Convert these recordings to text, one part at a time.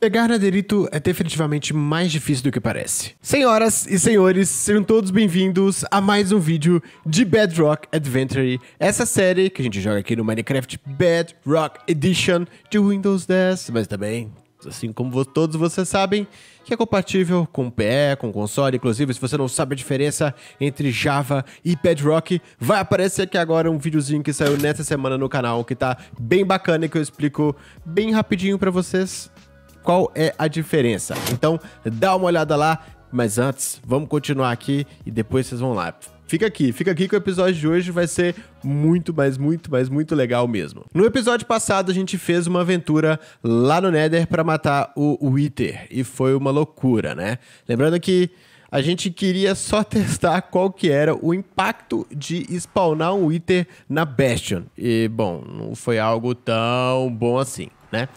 Pegar Naderito é definitivamente mais difícil do que parece. Senhoras e senhores, sejam todos bem-vindos a mais um vídeo de Bedrock Adventure, essa série que a gente joga aqui no Minecraft Bedrock Edition de Windows 10, mas também, assim como todos vocês sabem, que é compatível com PE, com console, inclusive se você não sabe a diferença entre Java e Bedrock, vai aparecer aqui agora um videozinho que saiu nessa semana no canal, que tá bem bacana e que eu explico bem rapidinho para vocês qual é a diferença. Então, dá uma olhada lá, mas antes, vamos continuar aqui e depois vocês vão lá. Fica aqui, fica aqui que o episódio de hoje vai ser muito, mas muito, mas muito legal mesmo. No episódio passado a gente fez uma aventura lá no Nether para matar o Wither e foi uma loucura, né? Lembrando que a gente queria só testar qual que era o impacto de spawnar um Wither na Bastion. E bom, não foi algo tão bom assim, né?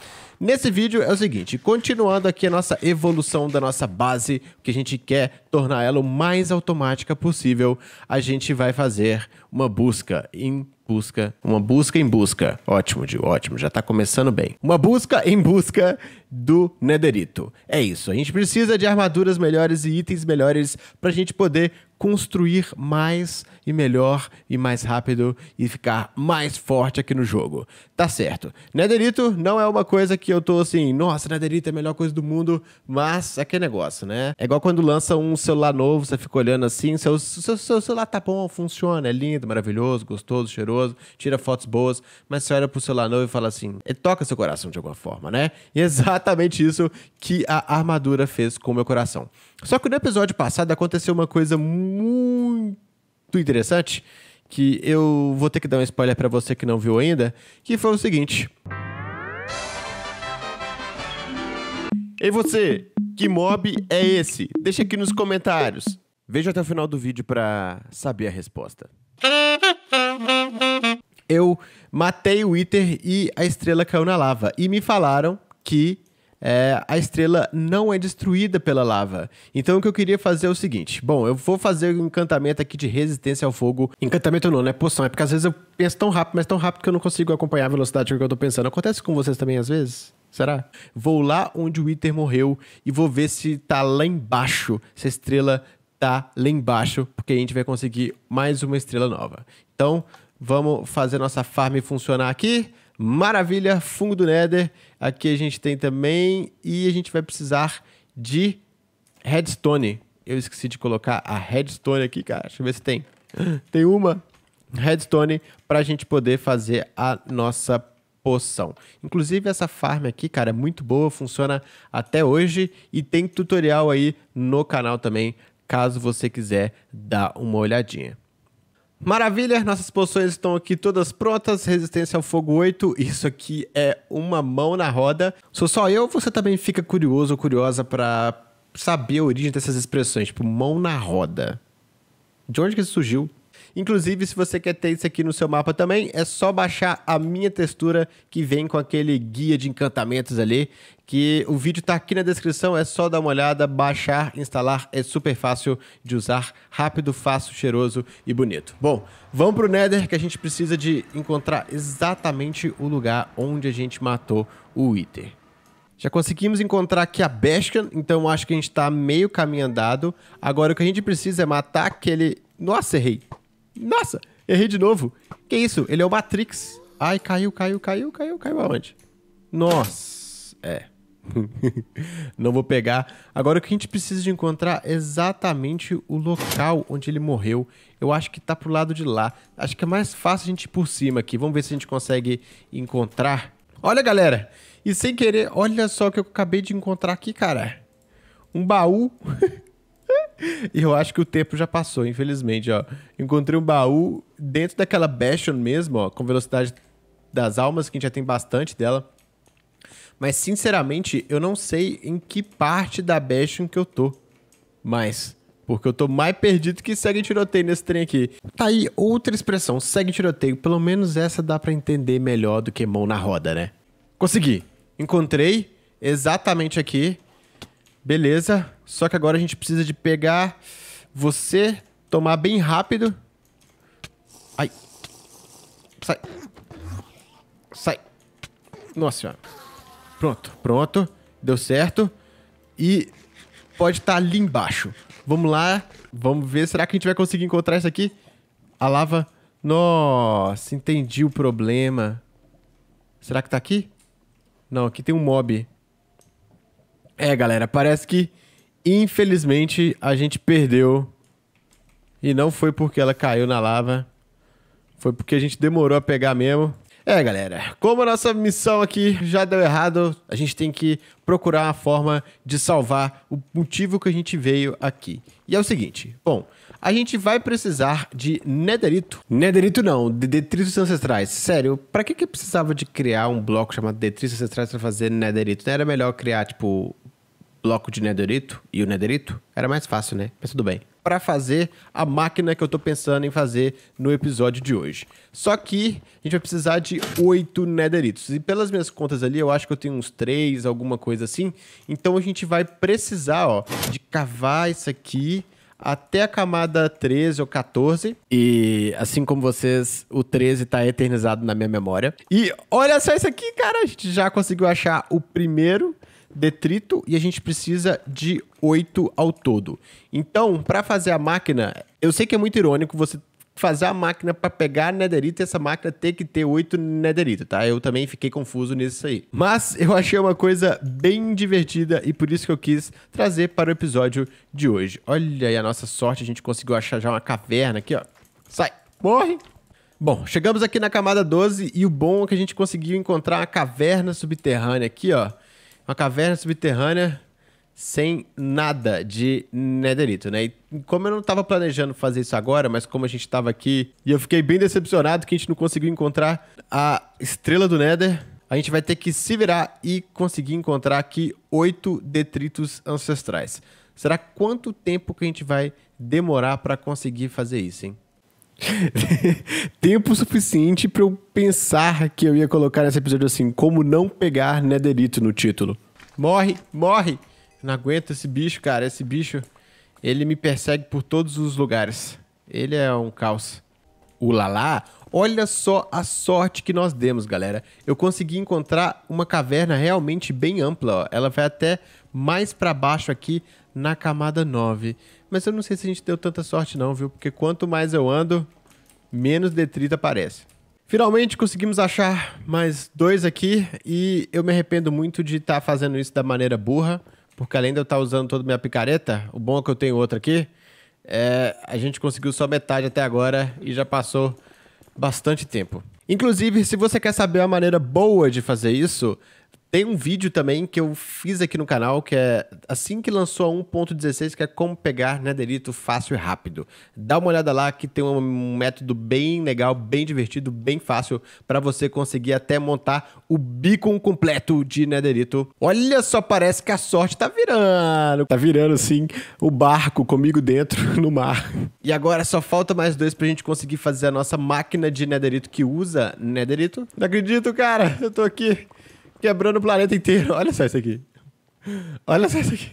Nesse vídeo é o seguinte, continuando aqui a nossa evolução da nossa base, que a gente quer tornar ela o mais automática possível, a gente vai fazer uma busca em busca, uma busca em busca. Ótimo, Gil, ótimo, já está começando bem. Uma busca em busca do Nederito. É isso, a gente precisa de armaduras melhores e itens melhores para a gente poder construir mais e melhor e mais rápido e ficar mais forte aqui no jogo. Tá certo. Netherito não é uma coisa que eu tô assim, nossa, Netherito é a melhor coisa do mundo, mas é que negócio, né? É igual quando lança um celular novo, você fica olhando assim, seu, seu, seu celular tá bom, funciona, é lindo, maravilhoso, gostoso, cheiroso, tira fotos boas, mas você olha pro celular novo e fala assim, toca seu coração de alguma forma, né? E é exatamente isso que a armadura fez com o meu coração. Só que no episódio passado aconteceu uma coisa muito interessante que eu vou ter que dar um spoiler para você que não viu ainda, que foi o seguinte. E você, que mob é esse? Deixa aqui nos comentários. Veja até o final do vídeo para saber a resposta. Eu matei o Wither e a estrela caiu na lava e me falaram que é, a estrela não é destruída pela lava. Então o que eu queria fazer é o seguinte: bom, eu vou fazer um encantamento aqui de resistência ao fogo. Encantamento não, né? Poção. É porque às vezes eu penso tão rápido, mas tão rápido que eu não consigo acompanhar a velocidade que eu tô pensando. Acontece com vocês também às vezes? Será? Vou lá onde o Iter morreu e vou ver se tá lá embaixo, se a estrela tá lá embaixo, porque a gente vai conseguir mais uma estrela nova. Então, vamos fazer nossa farm funcionar aqui. Maravilha, fungo do Nether. Aqui a gente tem também e a gente vai precisar de redstone. Eu esqueci de colocar a redstone aqui, cara. Deixa eu ver se tem. Tem uma redstone para a gente poder fazer a nossa poção. Inclusive essa farm aqui, cara, é muito boa, funciona até hoje e tem tutorial aí no canal também, caso você quiser dar uma olhadinha. Maravilha, nossas poções estão aqui todas prontas, resistência ao fogo 8, isso aqui é uma mão na roda. Sou só eu, você também fica curioso ou curiosa para saber a origem dessas expressões, tipo mão na roda. De onde que isso surgiu? Inclusive, se você quer ter isso aqui no seu mapa também, é só baixar a minha textura que vem com aquele guia de encantamentos ali que o vídeo está aqui na descrição, é só dar uma olhada, baixar, instalar, é super fácil de usar, rápido, fácil, cheiroso e bonito. Bom, vamos para o Nether que a gente precisa de encontrar exatamente o lugar onde a gente matou o Wither. Já conseguimos encontrar aqui a Bashkan, então acho que a gente está meio caminho andado. Agora o que a gente precisa é matar aquele... Nossa, errei. Nossa, errei de novo. Que isso? Ele é o Matrix. Ai, caiu, caiu, caiu, caiu, caiu aonde? Nossa, é... Não vou pegar. Agora o que a gente precisa de encontrar é exatamente o local onde ele morreu. Eu acho que tá pro lado de lá. Acho que é mais fácil a gente ir por cima aqui. Vamos ver se a gente consegue encontrar. Olha, galera! E sem querer, olha só o que eu acabei de encontrar aqui, cara. Um baú. E eu acho que o tempo já passou, infelizmente, ó. Encontrei um baú dentro daquela Bastion mesmo, ó, com velocidade das almas, que a gente já tem bastante dela. Mas, sinceramente, eu não sei em que parte da Bastion que eu tô. Mas. Porque eu tô mais perdido que segue tiroteio nesse trem aqui. Tá aí outra expressão, segue tiroteio. Pelo menos essa dá para entender melhor do que mão na roda, né? Consegui. Encontrei exatamente aqui. Beleza. Só que agora a gente precisa de pegar você, tomar bem rápido. Ai. Sai. Sai. Nossa senhora. Pronto, pronto. Deu certo. E pode estar tá ali embaixo. Vamos lá. Vamos ver. Será que a gente vai conseguir encontrar isso aqui? A lava. Nossa, entendi o problema. Será que tá aqui? Não, aqui tem um mob. É, galera, parece que infelizmente a gente perdeu. E não foi porque ela caiu na lava. Foi porque a gente demorou a pegar mesmo. É, galera, como a nossa missão aqui já deu errado, a gente tem que procurar uma forma de salvar o motivo que a gente veio aqui. E é o seguinte, bom, a gente vai precisar de nederito. Nederito não, de detritos ancestrais. Sério, para que que precisava de criar um bloco chamado detritos ancestrais para fazer nederito? Não era melhor criar tipo bloco de nederito e o nederito? Era mais fácil, né? Mas tudo bem para fazer a máquina que eu estou pensando em fazer no episódio de hoje. Só que a gente vai precisar de oito Netheritos. E pelas minhas contas ali, eu acho que eu tenho uns três, alguma coisa assim. Então a gente vai precisar, ó, de cavar isso aqui até a camada 13 ou 14. E assim como vocês, o 13 tá eternizado na minha memória. E olha só isso aqui, cara, a gente já conseguiu achar o primeiro detrito e a gente precisa de 8 ao todo. Então, para fazer a máquina, eu sei que é muito irônico você fazer a máquina para pegar netherita e essa máquina ter que ter 8 netherita, tá? Eu também fiquei confuso nisso aí. Mas eu achei uma coisa bem divertida e por isso que eu quis trazer para o episódio de hoje. Olha aí a nossa sorte, a gente conseguiu achar já uma caverna aqui, ó. Sai, morre! Bom, chegamos aqui na camada 12 e o bom é que a gente conseguiu encontrar uma caverna subterrânea aqui, ó uma caverna subterrânea sem nada de netherito, né? E como eu não estava planejando fazer isso agora, mas como a gente estava aqui e eu fiquei bem decepcionado que a gente não conseguiu encontrar a estrela do nether, a gente vai ter que se virar e conseguir encontrar aqui oito detritos ancestrais. Será quanto tempo que a gente vai demorar para conseguir fazer isso, hein? tempo suficiente para eu pensar que eu ia colocar nesse episódio assim, como não pegar Nederito no título. Morre, morre! não aguento esse bicho, cara. Esse bicho, ele me persegue por todos os lugares. Ele é um caos. O Lalá, olha só a sorte que nós demos, galera. Eu consegui encontrar uma caverna realmente bem ampla, ó. Ela vai até mais para baixo aqui na camada 9. Mas eu não sei se a gente deu tanta sorte não, viu? Porque quanto mais eu ando, menos detrito aparece. Finalmente conseguimos achar mais dois aqui e eu me arrependo muito de estar tá fazendo isso da maneira burra, porque além de eu estar tá usando toda minha picareta, o bom é que eu tenho outra aqui, é, a gente conseguiu só metade até agora e já passou bastante tempo. Inclusive, se você quer saber a maneira boa de fazer isso, tem um vídeo também que eu fiz aqui no canal, que é assim que lançou a 1.16, que é como pegar Nederito né, fácil e rápido. Dá uma olhada lá que tem um método bem legal, bem divertido, bem fácil para você conseguir até montar o beacon completo de Nederito. Né, Olha só, parece que a sorte tá virando. Tá virando assim o barco comigo dentro no mar. E agora só falta mais dois pra gente conseguir fazer a nossa máquina de Nederito né, que usa Nederito. Não acredito, cara. Eu tô aqui Quebrando o planeta inteiro. Olha só isso aqui. Olha só isso aqui.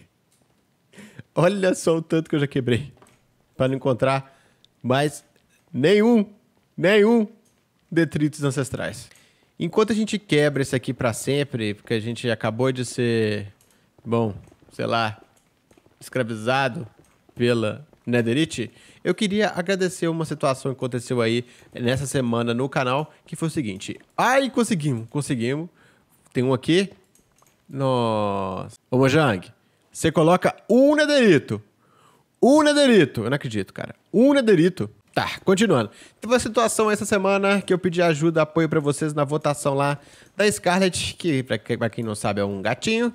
Olha só o tanto que eu já quebrei. Para não encontrar mais nenhum, nenhum detritos ancestrais. Enquanto a gente quebra isso aqui para sempre, porque a gente acabou de ser, bom, sei lá, escravizado pela Netherite, eu queria agradecer uma situação que aconteceu aí nessa semana no canal, que foi o seguinte. Ai, conseguimos, conseguimos. Tem um aqui. Nossa. Ô, Mojang, você coloca um nederito. Um nederito. Eu não acredito, cara. Um nederito. Tá, continuando. Teve uma situação essa semana que eu pedi ajuda, apoio para vocês na votação lá da Scarlett, que, para quem não sabe, é um gatinho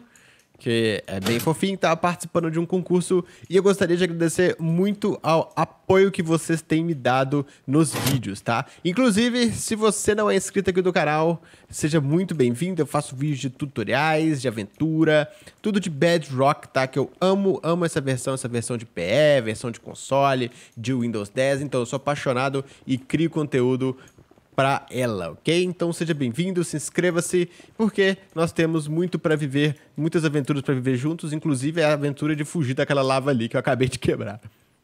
que é bem fofinho, tá participando de um concurso. E eu gostaria de agradecer muito ao apoio que vocês têm me dado nos vídeos, tá? Inclusive, se você não é inscrito aqui do canal, seja muito bem-vindo. Eu faço vídeos de tutoriais, de aventura, tudo de Bedrock, tá? Que eu amo, amo essa versão, essa versão de PE, versão de console, de Windows 10. Então, eu sou apaixonado e crio conteúdo para ela, ok? Então seja bem-vindo, se inscreva-se, porque nós temos muito para viver, muitas aventuras para viver juntos, inclusive a aventura de fugir daquela lava ali que eu acabei de quebrar.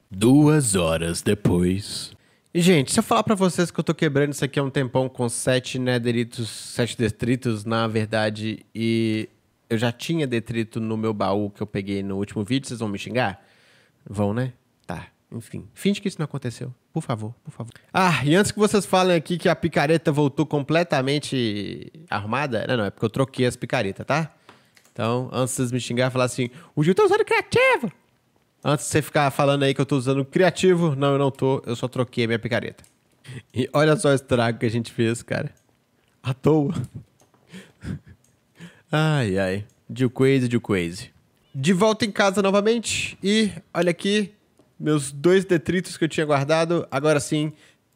Duas horas depois. Gente, se eu falar para vocês que eu tô quebrando isso aqui há um tempão com sete nederitos, sete detritos, na verdade, e eu já tinha detrito no meu baú que eu peguei no último vídeo, vocês vão me xingar? Vão, né? Tá. Enfim, finge que isso não aconteceu. Por favor, por favor. Ah, e antes que vocês falem aqui que a picareta voltou completamente arrumada. Não, não, é porque eu troquei as picaretas, tá? Então, antes de vocês me xingar, falar assim: o Gil tá usando criativo. Antes de você ficar falando aí que eu tô usando criativo, não, eu não tô, eu só troquei a minha picareta. E olha só o estrago que a gente fez, cara. À toa. Ai, ai. Gil Crazy, Gil Crazy. De volta em casa novamente. E olha aqui, meus dois detritos que eu tinha guardado, agora sim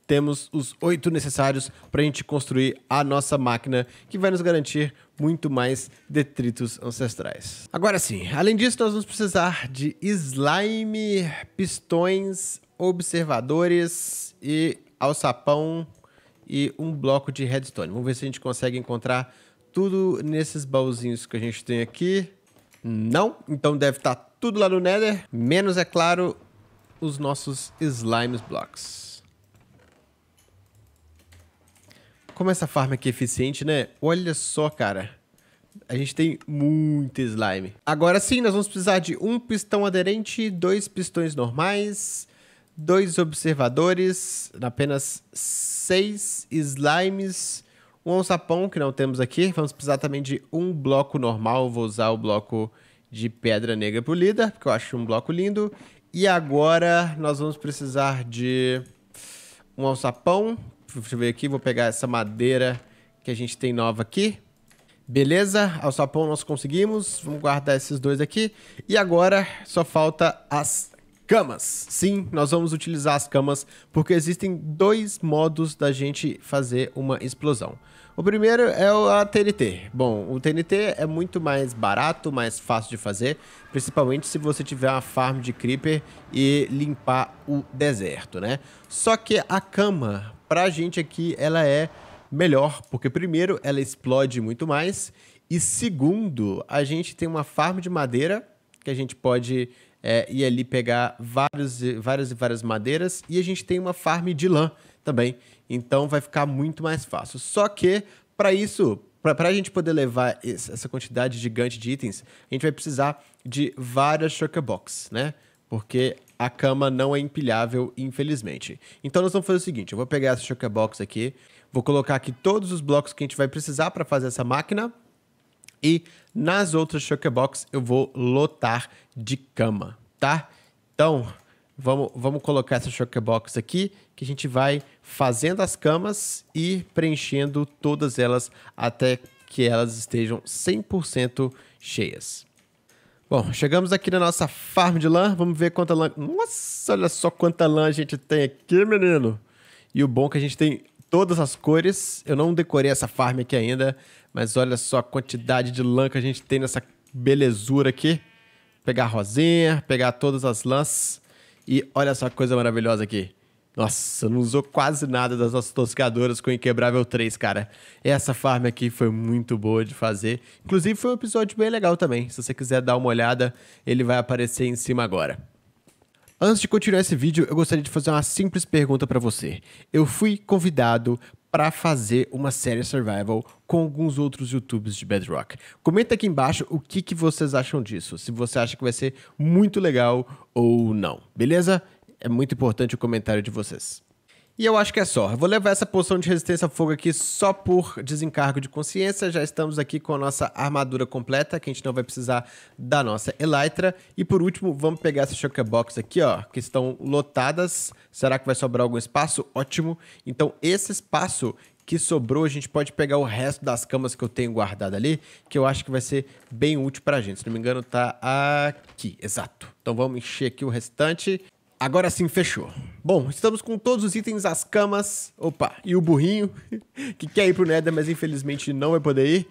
temos os oito necessários para a gente construir a nossa máquina, que vai nos garantir muito mais detritos ancestrais. Agora sim, além disso, nós vamos precisar de slime, pistões, observadores e alçapão e um bloco de redstone. Vamos ver se a gente consegue encontrar tudo nesses baúzinhos que a gente tem aqui. Não, então deve estar tá tudo lá no Nether, menos, é claro, os nossos Slimes Blocks. Como essa farm aqui é eficiente, né? Olha só, cara. A gente tem muito slime. Agora sim, nós vamos precisar de um pistão aderente, dois pistões normais, dois observadores, apenas seis slimes, um alçapão, que não temos aqui. Vamos precisar também de um bloco normal. Vou usar o bloco de pedra negra polida, porque eu acho um bloco lindo. E agora nós vamos precisar de um alçapão. Deixa eu ver aqui, vou pegar essa madeira que a gente tem nova aqui. Beleza, alçapão nós conseguimos. Vamos guardar esses dois aqui. E agora só falta as camas. Sim, nós vamos utilizar as camas porque existem dois modos da gente fazer uma explosão. O primeiro é a TNT. Bom, o TNT é muito mais barato, mais fácil de fazer, principalmente se você tiver uma farm de creeper e limpar o deserto, né? Só que a cama, pra gente aqui, ela é melhor, porque primeiro ela explode muito mais e segundo, a gente tem uma farm de madeira que a gente pode é, ir ali pegar vários, várias e várias madeiras e a gente tem uma farm de lã também então vai ficar muito mais fácil. Só que, para isso, para a gente poder levar essa quantidade gigante de itens, a gente vai precisar de várias chocobox, né? Porque a cama não é empilhável, infelizmente. Então nós vamos fazer o seguinte, eu vou pegar essa chocobox aqui, vou colocar aqui todos os blocos que a gente vai precisar para fazer essa máquina, e nas outras chocobox eu vou lotar de cama, tá? Então, Vamos, vamos colocar essa choquebox aqui, que a gente vai fazendo as camas e preenchendo todas elas até que elas estejam 100% cheias. Bom, chegamos aqui na nossa farm de lã. Vamos ver quanta lã. Nossa, olha só quanta lã a gente tem aqui, menino. E o bom é que a gente tem todas as cores. Eu não decorei essa farm aqui ainda, mas olha só a quantidade de lã que a gente tem nessa belezura aqui. Pegar rosinha, pegar todas as lãs. E olha só que coisa maravilhosa aqui. Nossa, não usou quase nada das nossas toscadoras com o Inquebrável 3, cara. Essa farm aqui foi muito boa de fazer. Inclusive, foi um episódio bem legal também. Se você quiser dar uma olhada, ele vai aparecer em cima agora. Antes de continuar esse vídeo, eu gostaria de fazer uma simples pergunta para você. Eu fui convidado para fazer uma série survival com alguns outros YouTubes de Bedrock. Comenta aqui embaixo o que, que vocês acham disso, se você acha que vai ser muito legal ou não, beleza? É muito importante o comentário de vocês. E eu acho que é só. Eu vou levar essa poção de resistência a fogo aqui só por desencargo de consciência. Já estamos aqui com a nossa armadura completa, que a gente não vai precisar da nossa Elytra. E por último, vamos pegar essas Box aqui, ó, que estão lotadas. Será que vai sobrar algum espaço? Ótimo. Então, esse espaço que sobrou, a gente pode pegar o resto das camas que eu tenho guardado ali, que eu acho que vai ser bem útil pra gente. Se não me engano, tá aqui, exato. Então vamos encher aqui o restante. Agora sim, fechou. Bom, estamos com todos os itens, as camas, opa, e o burrinho, que quer ir pro Nether, mas infelizmente não vai poder ir.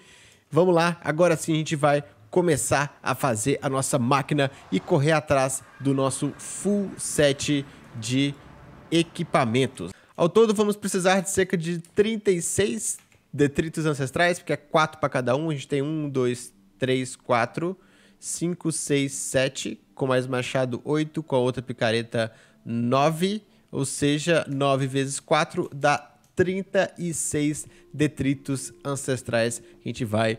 Vamos lá, agora sim a gente vai começar a fazer a nossa máquina e correr atrás do nosso full set de equipamentos. Ao todo, vamos precisar de cerca de 36 detritos ancestrais, porque é 4 para cada um. A gente tem 1, 2, 3, 4, 5, 6, 7, com mais machado 8, com a outra picareta 9, ou seja, 9 vezes 4 dá 36 detritos ancestrais que a gente vai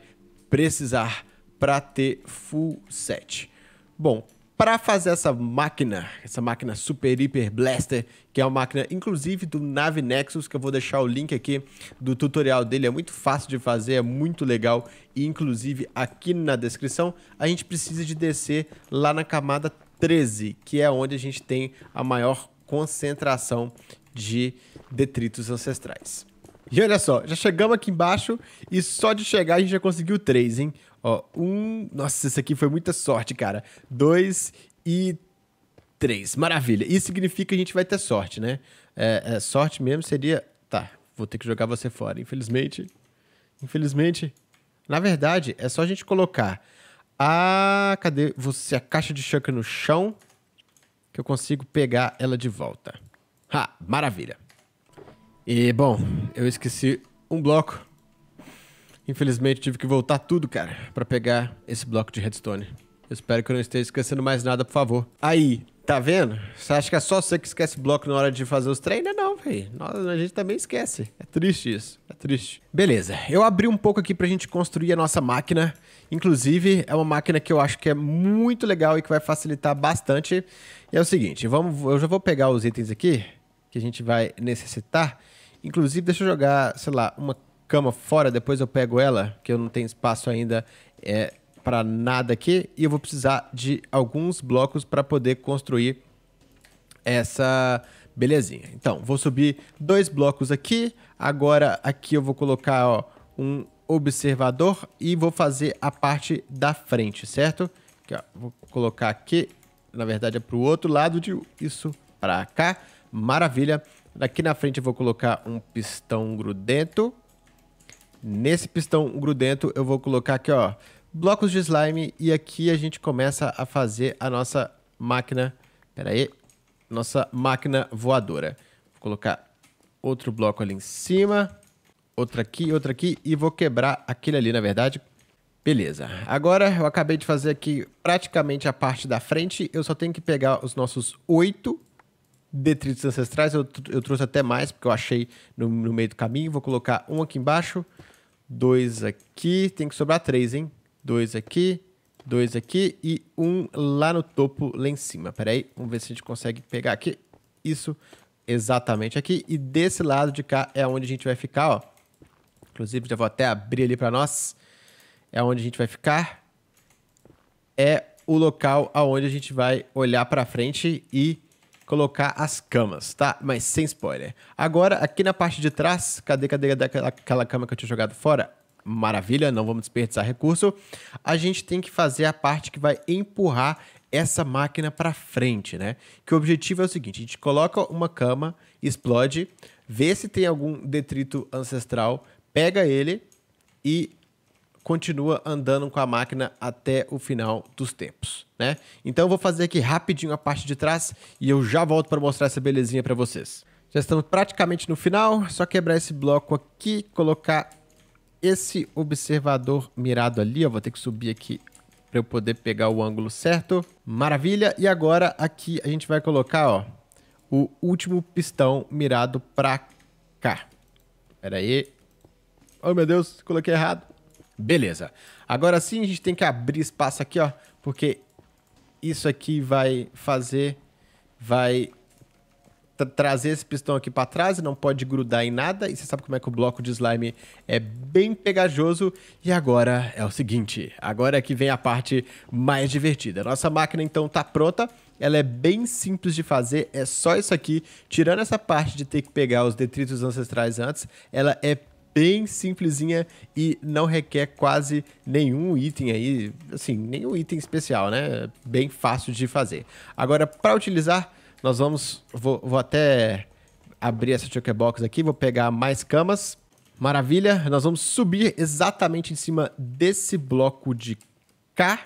precisar para ter full set. Bom, para fazer essa máquina, essa máquina Super hiper Blaster, que é uma máquina inclusive do Nave Nexus, que eu vou deixar o link aqui do tutorial dele, é muito fácil de fazer, é muito legal e inclusive aqui na descrição a gente precisa de descer lá na camada 13, que é onde a gente tem a maior concentração de detritos ancestrais. E olha só, já chegamos aqui embaixo e só de chegar a gente já conseguiu 3, hein? Ó, um. Nossa, isso aqui foi muita sorte, cara. Dois e três. Maravilha. Isso significa que a gente vai ter sorte, né? É, é, sorte mesmo seria. Tá, vou ter que jogar você fora. Infelizmente. Infelizmente. Na verdade, é só a gente colocar a. Cadê você? A caixa de chakra no chão. Que eu consigo pegar ela de volta. Ah, maravilha. E, bom, eu esqueci um bloco. Infelizmente tive que voltar tudo, cara, para pegar esse bloco de redstone. espero que eu não esteja esquecendo mais nada, por favor. Aí, tá vendo? Você acha que é só você que esquece bloco na hora de fazer os treinos? Não, velho. A gente também esquece. É triste isso. É triste. Beleza. Eu abri um pouco aqui pra gente construir a nossa máquina. Inclusive, é uma máquina que eu acho que é muito legal e que vai facilitar bastante. E é o seguinte, vamos, eu já vou pegar os itens aqui que a gente vai necessitar. Inclusive, deixa eu jogar, sei lá, uma cama fora, depois eu pego ela, que eu não tenho espaço ainda é, para nada aqui, e eu vou precisar de alguns blocos para poder construir essa belezinha. Então, vou subir dois blocos aqui, agora aqui eu vou colocar ó, um observador e vou fazer a parte da frente, certo? Aqui, ó, vou colocar aqui, na verdade é para o outro lado, de isso para cá, maravilha. Aqui na frente eu vou colocar um pistão grudento, Nesse pistão grudento, eu vou colocar aqui, ó, blocos de slime. E aqui a gente começa a fazer a nossa máquina... Pera aí. Nossa máquina voadora. Vou colocar outro bloco ali em cima. Outra aqui, outra aqui. E vou quebrar aquele ali, na verdade. Beleza. Agora, eu acabei de fazer aqui praticamente a parte da frente. Eu só tenho que pegar os nossos oito detritos ancestrais. Eu, eu trouxe até mais, porque eu achei no, no meio do caminho. Vou colocar um aqui embaixo, dois aqui. Tem que sobrar três, hein? Dois aqui, dois aqui e um lá no topo, lá em cima. Pera aí, vamos ver se a gente consegue pegar aqui. Isso, exatamente aqui. E desse lado de cá é onde a gente vai ficar, ó. Inclusive, já vou até abrir ali para nós. É onde a gente vai ficar. É o local aonde a gente vai olhar para frente e colocar as camas, tá? Mas sem spoiler. Agora, aqui na parte de trás, cadê, cadê, cadê aquela cama que eu tinha jogado fora? Maravilha, não vamos desperdiçar recurso. A gente tem que fazer a parte que vai empurrar essa máquina para frente, né? Que o objetivo é o seguinte, a gente coloca uma cama, explode, vê se tem algum detrito ancestral, pega ele e continua andando com a máquina até o final dos tempos, né? Então eu vou fazer aqui rapidinho a parte de trás e eu já volto para mostrar essa belezinha para vocês. Já estamos praticamente no final, só quebrar esse bloco aqui, colocar esse observador mirado ali, ó, vou ter que subir aqui para eu poder pegar o ângulo certo. Maravilha, e agora aqui a gente vai colocar, ó, o último pistão mirado para cá. Pera aí. Oh, meu Deus, coloquei errado. Beleza. Agora sim a gente tem que abrir espaço aqui, ó, porque isso aqui vai fazer, vai trazer esse pistão aqui para trás, não pode grudar em nada, e você sabe como é que o bloco de slime é bem pegajoso. E agora é o seguinte, agora é que vem a parte mais divertida. Nossa máquina então tá pronta, ela é bem simples de fazer, é só isso aqui, tirando essa parte de ter que pegar os detritos ancestrais antes, ela é bem simplesinha e não requer quase nenhum item aí, assim, nenhum item especial, né? Bem fácil de fazer. Agora, para utilizar, nós vamos. Vou, vou até abrir essa checkbox aqui, vou pegar mais camas. Maravilha, nós vamos subir exatamente em cima desse bloco de cá.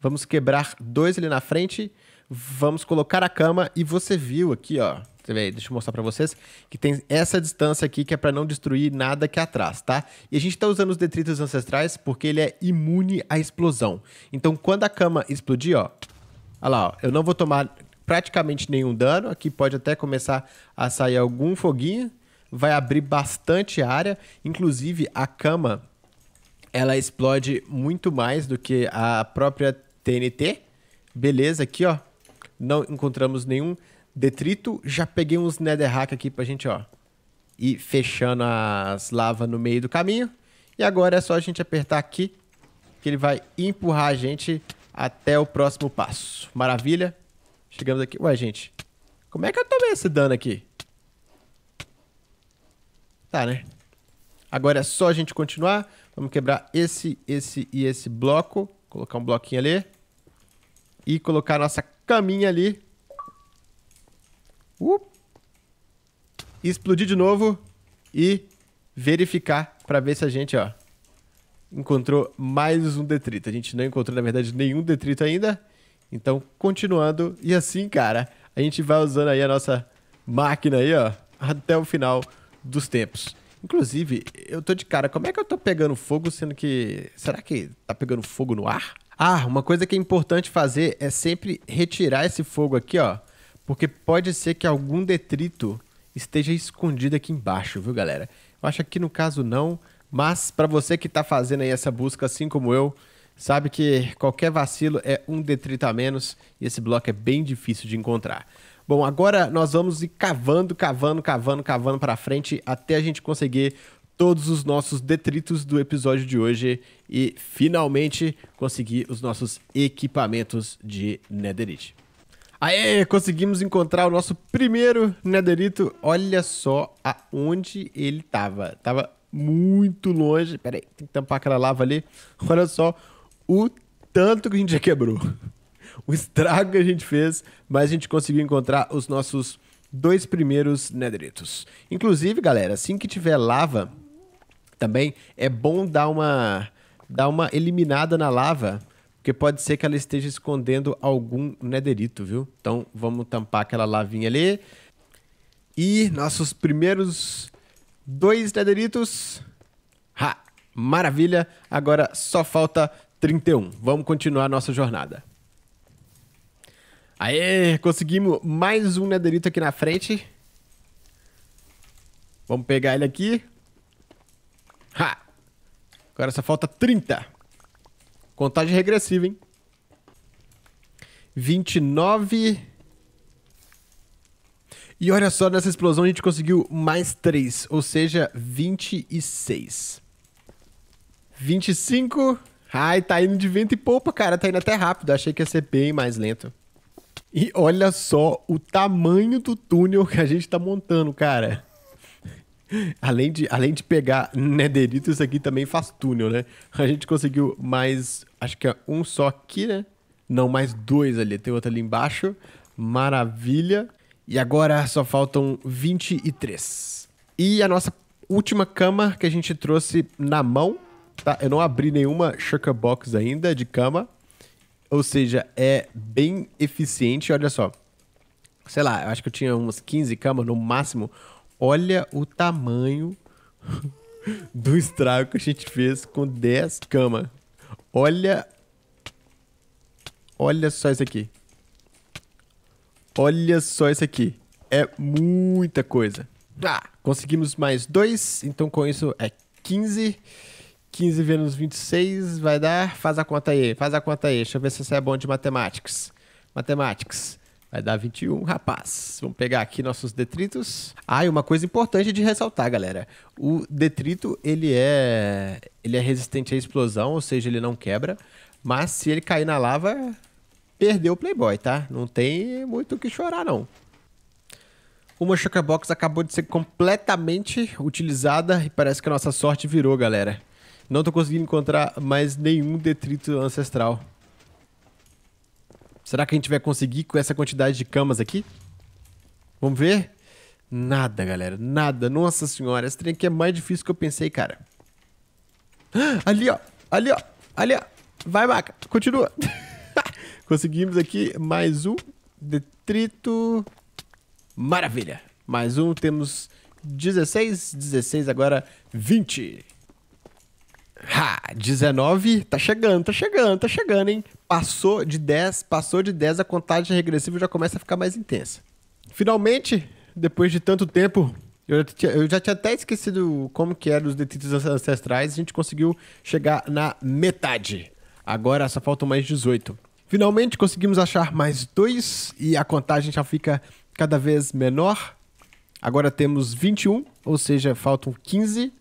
Vamos quebrar dois ali na frente. Vamos colocar a cama e você viu aqui, ó Deixa eu mostrar para vocês que tem essa distância aqui que é para não destruir nada que atrás, tá? E a gente está usando os detritos ancestrais porque ele é imune à explosão. Então, quando a cama explodir, ó, olha lá, ó, eu não vou tomar praticamente nenhum dano. Aqui pode até começar a sair algum foguinho. Vai abrir bastante área. Inclusive, a cama ela explode muito mais do que a própria TNT. Beleza, aqui ó, não encontramos nenhum detrito, já peguei uns netherrack aqui pra gente, ó, ir fechando as lavas no meio do caminho. E agora é só a gente apertar aqui, que ele vai empurrar a gente até o próximo passo. Maravilha. Chegamos aqui. Ué, gente, como é que eu tomei esse dano aqui? Tá, né? Agora é só a gente continuar. Vamos quebrar esse, esse e esse bloco. Colocar um bloquinho ali. E colocar a nossa caminha ali Uh. Explodir de novo e verificar para ver se a gente, ó, encontrou mais um detrito. A gente não encontrou, na verdade, nenhum detrito ainda. Então, continuando. E assim, cara, a gente vai usando aí a nossa máquina aí, ó, até o final dos tempos. Inclusive, eu tô de cara, como é que eu tô pegando fogo, sendo que... Será que tá pegando fogo no ar? Ah, uma coisa que é importante fazer é sempre retirar esse fogo aqui, ó, porque pode ser que algum detrito esteja escondido aqui embaixo, viu, galera? Eu acho que no caso não, mas para você que está fazendo aí essa busca, assim como eu, sabe que qualquer vacilo é um detrito a menos e esse bloco é bem difícil de encontrar. Bom, agora nós vamos ir cavando, cavando, cavando, cavando para frente até a gente conseguir todos os nossos detritos do episódio de hoje e finalmente conseguir os nossos equipamentos de Netherite. Aê, conseguimos encontrar o nosso primeiro nederito. Olha só aonde ele tava. Tava muito longe. Pera aí, tem que tampar aquela lava ali. Olha só o tanto que a gente já quebrou. O estrago que a gente fez, mas a gente conseguiu encontrar os nossos dois primeiros nederitos. Inclusive, galera, assim que tiver lava, também é bom dar uma, dar uma eliminada na lava porque pode ser que ela esteja escondendo algum nederito, viu? Então vamos tampar aquela lavinha ali. E nossos primeiros dois nederitos. Ha! Maravilha! Agora só falta 31. Vamos continuar nossa jornada. Aê! Conseguimos mais um nederito aqui na frente. Vamos pegar ele aqui. Ha! Agora só falta 30. Contagem regressiva, hein? 29. E olha só, nessa explosão a gente conseguiu mais 3, ou seja, 26. 25. Ai, tá indo de vento e poupa, cara. Tá indo até rápido. Achei que ia ser bem mais lento. E olha só o tamanho do túnel que a gente tá montando, cara. além, de, além de pegar nederito, isso aqui também faz túnel, né? A gente conseguiu mais, acho que é um só aqui, né? Não, mais dois ali. Tem outro ali embaixo. Maravilha. E agora só faltam 23. E a nossa última cama que a gente trouxe na mão, tá? Eu não abri nenhuma Shucker Box ainda de cama. Ou seja, é bem eficiente. Olha só. Sei lá, eu acho que eu tinha umas 15 camas no máximo olha o tamanho do estrago que a gente fez com 10 camas. Olha. Olha só isso aqui. Olha só isso aqui. É muita coisa. Ah, conseguimos mais dois, então com isso é 15. 15 menos 26 vai dar. Faz a conta aí, faz a conta aí. Deixa eu ver se você é bom de matemáticas. Matemáticas. Vai dar 21, rapaz. Vamos pegar aqui nossos detritos. Ah, e uma coisa importante de ressaltar, galera. O detrito, ele é, ele é resistente à explosão, ou seja, ele não quebra. Mas se ele cair na lava, perdeu o Playboy, tá? Não tem muito o que chorar, não. Uma Box acabou de ser completamente utilizada e parece que a nossa sorte virou, galera. Não tô conseguindo encontrar mais nenhum detrito ancestral. Será que a gente vai conseguir com essa quantidade de camas aqui? Vamos ver? Nada, galera. Nada. Nossa senhora, esse trem aqui é mais difícil do que eu pensei, cara. Ali, ó. Ali, ó. Ali, ó. Vai, vaca. Continua. Conseguimos aqui mais um detrito. Maravilha. Mais um. Temos 16. 16 agora 20. Ha, 19. Tá chegando, tá chegando, tá chegando, hein? Passou de 10, passou de 10, a contagem regressiva já começa a ficar mais intensa. Finalmente, depois de tanto tempo, eu já, tinha, eu já tinha até esquecido como que eram os detritos ancestrais, a gente conseguiu chegar na metade. Agora só faltam mais 18. Finalmente conseguimos achar mais dois e a contagem já fica cada vez menor. Agora temos 21, ou seja, faltam 15.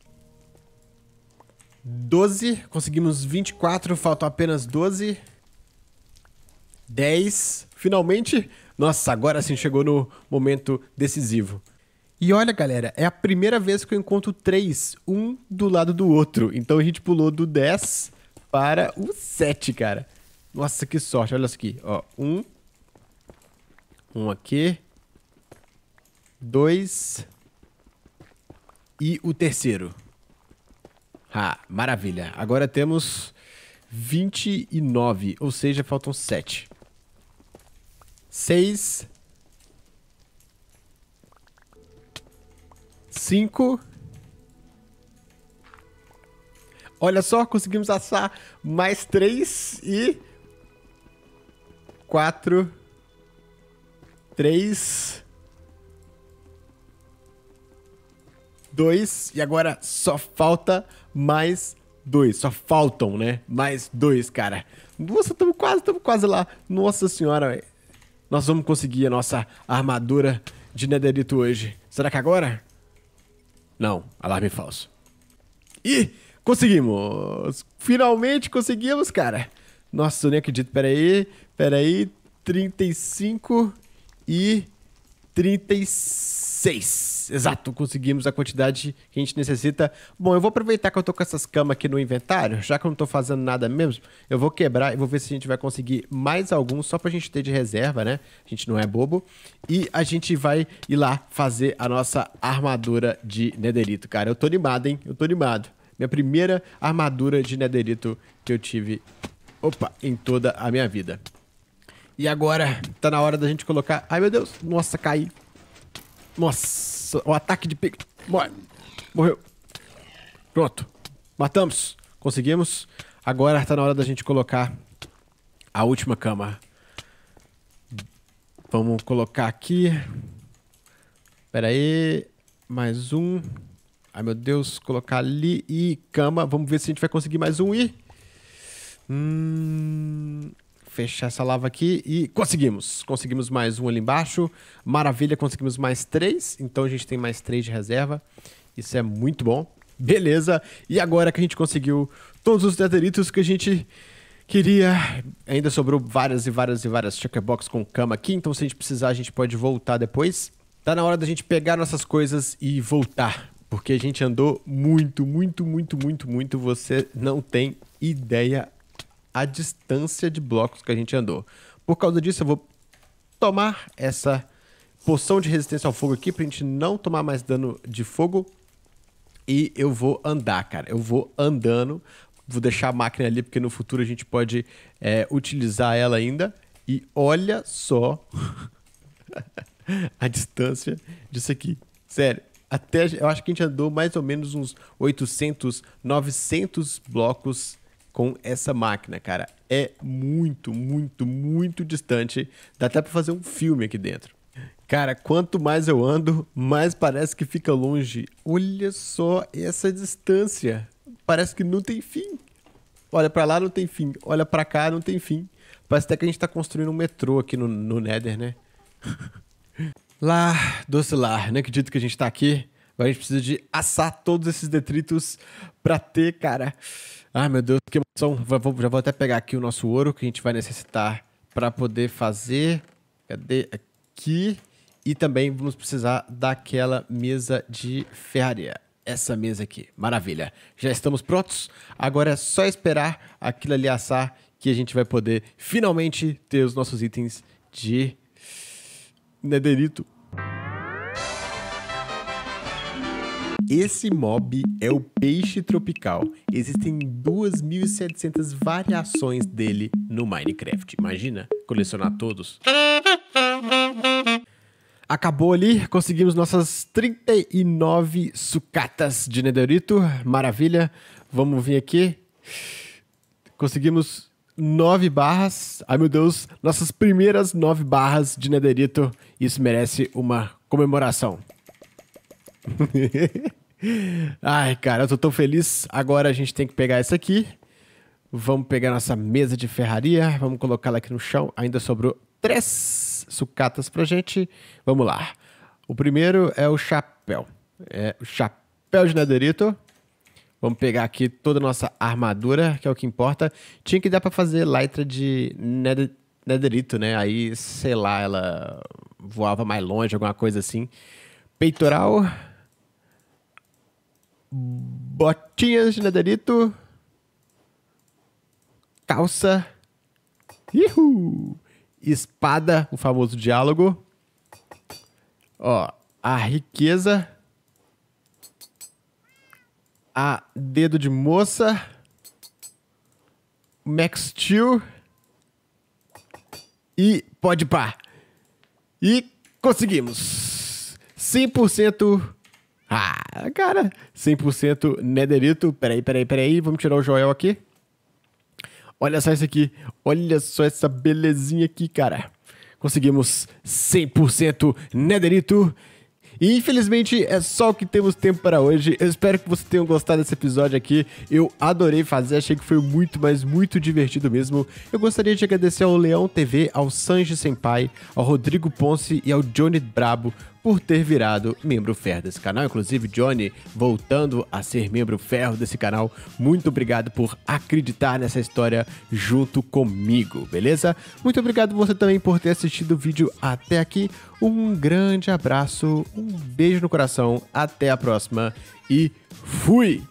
12, conseguimos 24, faltam apenas 12. 10. Finalmente, nossa, agora sim chegou no momento decisivo. E olha, galera, é a primeira vez que eu encontro três, um do lado do outro. Então a gente pulou do 10 para o 7, cara. Nossa, que sorte. Olha isso aqui, ó. Um. Um aqui. Dois. E o terceiro. Ah, maravilha. Agora temos 29, ou seja, faltam 7 seis, cinco. Olha só, conseguimos assar mais três e quatro, três, dois e agora só falta mais dois. Só faltam, né? Mais dois, cara. Nossa, estamos quase, estamos quase lá. Nossa senhora, velho nós vamos conseguir a nossa armadura de nederito hoje. Será que agora? Não, alarme falso. E conseguimos! Finalmente conseguimos, cara! Nossa, eu nem acredito. Pera aí, pera aí. 35 e 36 seis. Exato, conseguimos a quantidade que a gente necessita. Bom, eu vou aproveitar que eu tô com essas camas aqui no inventário, já que eu não tô fazendo nada mesmo, eu vou quebrar e vou ver se a gente vai conseguir mais alguns só pra gente ter de reserva, né? A gente não é bobo. E a gente vai ir lá fazer a nossa armadura de nederito, cara. Eu tô animado, hein? Eu tô animado. Minha primeira armadura de nederito que eu tive, opa, em toda a minha vida. E agora, tá na hora da gente colocar... Ai, meu Deus, nossa, caí. Nossa, o ataque de pig. Morre. Morreu. Pronto. Matamos. Conseguimos. Agora está na hora da gente colocar a última cama. Vamos colocar aqui. Pera aí. Mais um. Ai, meu Deus. Colocar ali e cama. Vamos ver se a gente vai conseguir mais um e... Hum fechar essa lava aqui e conseguimos. Conseguimos mais um ali embaixo. Maravilha, conseguimos mais três. Então a gente tem mais três de reserva. Isso é muito bom. Beleza. E agora que a gente conseguiu todos os deteritos que a gente queria. Ainda sobrou várias e várias e várias checkerbox com cama aqui. Então se a gente precisar, a gente pode voltar depois. Tá na hora da gente pegar nossas coisas e voltar. Porque a gente andou muito, muito, muito, muito, muito. Você não tem ideia a distância de blocos que a gente andou. Por causa disso, eu vou tomar essa poção de resistência ao fogo aqui pra gente não tomar mais dano de fogo. E eu vou andar, cara. Eu vou andando. Vou deixar a máquina ali, porque no futuro a gente pode é, utilizar ela ainda. E olha só a distância disso aqui. Sério, até eu acho que a gente andou mais ou menos uns 800, 900 blocos com essa máquina, cara. É muito, muito, muito distante. Dá até para fazer um filme aqui dentro. Cara, quanto mais eu ando, mais parece que fica longe. Olha só essa distância. Parece que não tem fim. Olha para lá, não tem fim. Olha para cá, não tem fim. Parece até que a gente tá construindo um metrô aqui no, no Nether, né? lá, doce lá não acredito que a gente tá aqui. Agora a gente precisa de assar todos esses detritos para ter, cara. Ai, meu Deus, que emoção. Já vou, já vou até pegar aqui o nosso ouro que a gente vai necessitar para poder fazer. Cadê? Aqui. E também vamos precisar daquela mesa de ferraria. Essa mesa aqui. Maravilha. Já estamos prontos. Agora é só esperar aquilo ali assar que a gente vai poder finalmente ter os nossos itens de nederito. Esse mob é o peixe tropical. Existem 2.700 variações dele no Minecraft. Imagina colecionar todos. Acabou ali, conseguimos nossas 39 sucatas de nederito. Maravilha. Vamos vir aqui. Conseguimos 9 barras. Ai meu Deus, nossas primeiras 9 barras de nederito. Isso merece uma comemoração. Ai, cara, eu tô tão feliz. Agora a gente tem que pegar essa aqui. Vamos pegar nossa mesa de ferraria, vamos colocá-la aqui no chão. Ainda sobrou três sucatas pra gente. Vamos lá. O primeiro é o chapéu. É o chapéu de Nederito. Vamos pegar aqui toda a nossa armadura, que é o que importa. Tinha que dar para fazer lytra de nederito, né? Aí, sei lá, ela voava mais longe, alguma coisa assim. Peitoral botinhas de delito, calça, Ihu! espada, o famoso diálogo, ó, a riqueza, a dedo de moça, Max Steel e pode pá. E conseguimos. 100% ah, cara, 100% nederito. Peraí, peraí, peraí. Vamos tirar o Joel aqui. Olha só isso aqui. Olha só essa belezinha aqui, cara. Conseguimos 100% nederito. E infelizmente é só o que temos tempo para hoje. Eu espero que vocês tenham gostado desse episódio aqui. Eu adorei fazer, achei que foi muito, mas muito divertido mesmo. Eu gostaria de agradecer ao Leão TV, ao Sanji Senpai, ao Rodrigo Ponce e ao Johnny Brabo por ter virado membro ferro desse canal. Inclusive, Johnny, voltando a ser membro ferro desse canal, muito obrigado por acreditar nessa história junto comigo, beleza? Muito obrigado você também por ter assistido o vídeo até aqui. Um grande abraço, um beijo no coração, até a próxima e fui!